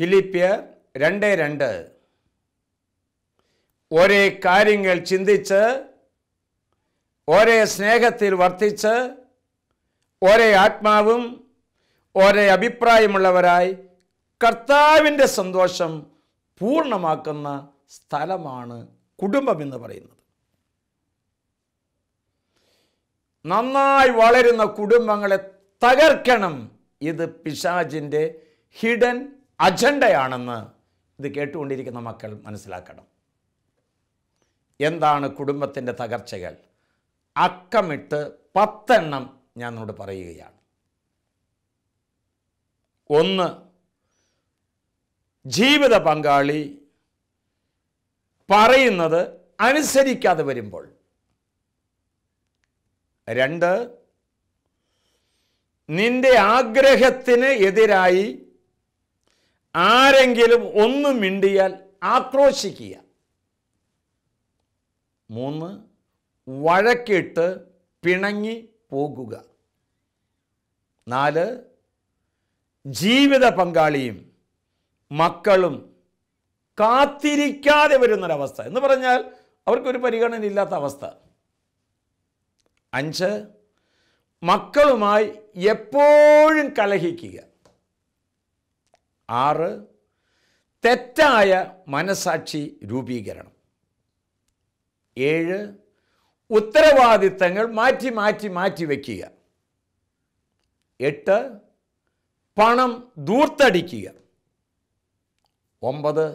ഫിലിപ്പിയർ രണ്ട് രണ്ട് ഒരേ കാര്യങ്ങൾ ചിന്തിച്ച് ഒരേ സ്നേഹത്തിൽ വർത്തിച്ച് ഒരേ ആത്മാവും ഒരേ അഭിപ്രായമുള്ളവരായി കർത്താവിൻ്റെ സന്തോഷം പൂർണ്ണമാക്കുന്ന സ്ഥലമാണ് കുടുംബം എന്ന് പറയുന്നത് നന്നായി വളരുന്ന കുടുംബങ്ങളെ തകർക്കണം ഇത് പിശാജിൻ്റെ ഹിഡൻ അജണ്ടയാണെന്ന് ഇത് കേട്ടുകൊണ്ടിരിക്കുന്ന മക്കൾ മനസ്സിലാക്കണം എന്താണ് കുടുംബത്തിൻ്റെ തകർച്ചകൾ അക്കമിട്ട് പത്തെണ്ണം ഞാൻ നിന്നോട് പറയുകയാണ് ഒന്ന് ജീവിത പങ്കാളി പറയുന്നത് അനുസരിക്കാതെ വരുമ്പോൾ രണ്ട് നിന്റെ ആഗ്രഹത്തിന് എതിരായി ആരെങ്കിലും ഒന്ന് മിണ്ടിയാൽ ആക്രോശിക്കുക മൂന്ന് വഴക്കിട്ട് പിണങ്ങി പോകുക നാല് ജീവിത പങ്കാളിയും മക്കളും കാത്തിരിക്കാതെ വരുന്നൊരവസ്ഥ എന്ന് പറഞ്ഞാൽ അവർക്കൊരു പരിഗണന ഇല്ലാത്ത അവസ്ഥ അഞ്ച് മക്കളുമായി എപ്പോഴും കലഹിക്കുക ആറ് തെറ്റായ മനസാക്ഷി രൂപീകരണം ഏഴ് ഉത്തരവാദിത്തങ്ങൾ മാറ്റി മാറ്റി മാറ്റി വയ്ക്കുക എട്ട് പണം ദൂർത്തടിക്കുക ഒമ്പത്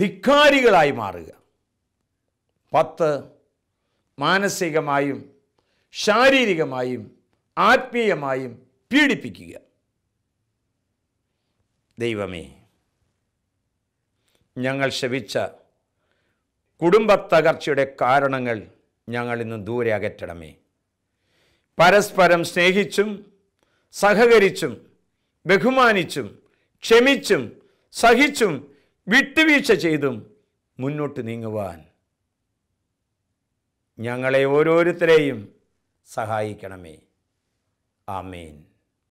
ധിക്കാരികളായി മാറുക പത്ത് മാനസികമായും ശാരീരികമായും ആത്മീയമായും പീഡിപ്പിക്കുക ദൈവമേ ഞങ്ങൾ ശവിച്ച കുടുംബ തകർച്ചയുടെ കാരണങ്ങൾ ഇന്ന് ദൂരെ അകറ്റണമേ പരസ്പരം സ്നേഹിച്ചും സഹകരിച്ചും ബഹുമാനിച്ചും ക്ഷമിച്ചും സഹിച്ചും വിട്ടുവീഴ്ച ചെയ്തും മുന്നോട്ട് നീങ്ങുവാൻ ഞങ്ങളെ ഓരോരുത്തരെയും സഹായിക്കണമേ ആമേൻ